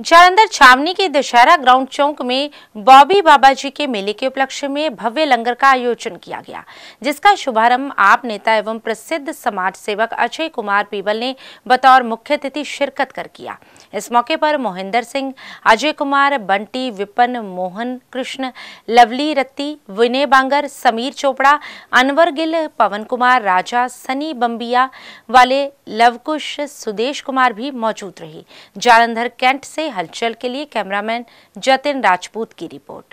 जालंधर छावनी के दशहरा ग्राउंड चौक में बॉबी बाबा जी के मेले के उपलक्ष्य में भव्य लंगर का आयोजन किया गया जिसका शुभारंभ आप नेता एवं प्रसिद्ध समाज सेवक अजय कुमार पीबल ने बतौर मुख्य अतिथि शिरकत कर किया इस मौके पर मोहिंदर सिंह अजय कुमार बंटी विपन मोहन कृष्ण लवली रत्ती विनय बांगर समीर चोपड़ा अनवर गिल पवन कुमार राजा सनी बम्बिया वाले लवकुश सुदेश कुमार भी मौजूद रहे जालंधर कैंट से हलचल के लिए कैमरामैन जतिन राजपूत की रिपोर्ट